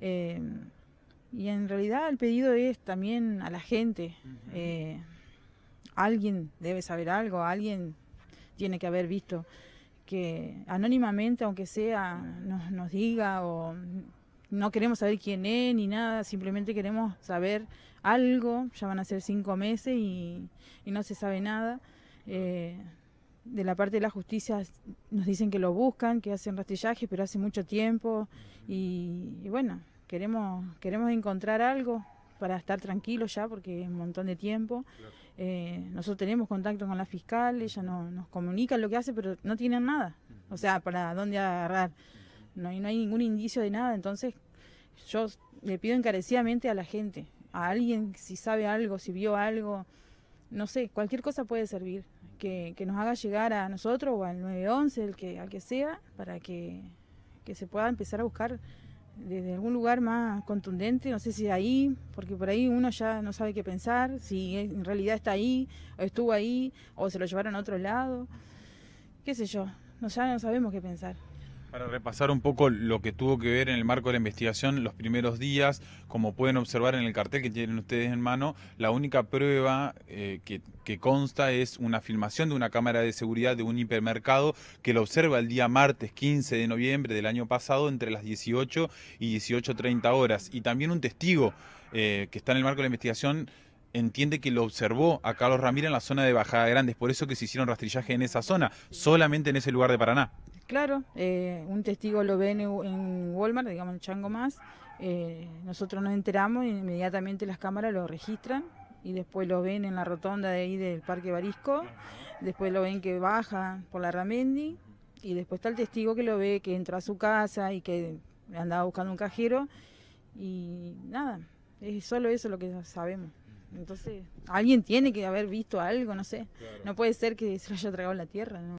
Eh, y en realidad el pedido es también a la gente. Eh, alguien debe saber algo, alguien tiene que haber visto que anónimamente, aunque sea, nos, nos diga o no queremos saber quién es ni nada, simplemente queremos saber algo. Ya van a ser cinco meses y, no se sabe nada. Eh, de la parte de la justicia nos dicen que lo buscan, que hacen rastrillaje, pero hace mucho tiempo y, bueno, queremos, queremos encontrar algo para estar tranquilos ya porque es un montón de tiempo. Eh, nosotros tenemos contacto con la fiscal, ella nos comunica lo que hace, pero no tienen nada, o sea, para dónde agarrar. No, no hay ningún indicio de nada, entonces yo le pido encarecidamente a la gente, a alguien si sabe algo, si vio algo, no sé, cualquier cosa puede servir que, nos haga llegar a nosotros o al 911, el que, al que sea, para que, que se pueda empezar a buscar desde algún lugar más contundente, no sé si ahí, porque por ahí uno ya no sabe qué pensar, si en realidad está ahí, o estuvo ahí, o se lo llevaron a otro lado, qué sé yo, no, ya no sabemos qué pensar. Para repasar un poco lo que tuvo que ver en el marco de la investigación los primeros días, como pueden observar en el cartel que tienen ustedes en mano, la única prueba eh, que, consta es una filmación de una cámara de seguridad de un hipermercado que lo observa el día martes 15 de noviembre del año pasado entre las 18 y 18.30 horas. Y también un testigo eh, que está en el marco de la investigación entiende que lo observó a Carlos Ramírez en la zona de Bajada Grande, por eso que se hicieron rastrillaje en esa zona, solamente en ese lugar de Paraná. Claro, eh, un testigo lo ve en, Walmart, digamos en Chango Más, eh, nosotros nos enteramos inmediatamente las cámaras lo registran y después lo ven en la rotonda de ahí del Parque Barisco, después lo ven que baja por la Ramendi y después está el testigo que lo ve que entra a su casa y que andaba buscando un cajero y nada, es solo eso lo que sabemos. Entonces, alguien tiene que haber visto algo, no sé. No puede ser que se lo haya tragado en la tierra, ¿no?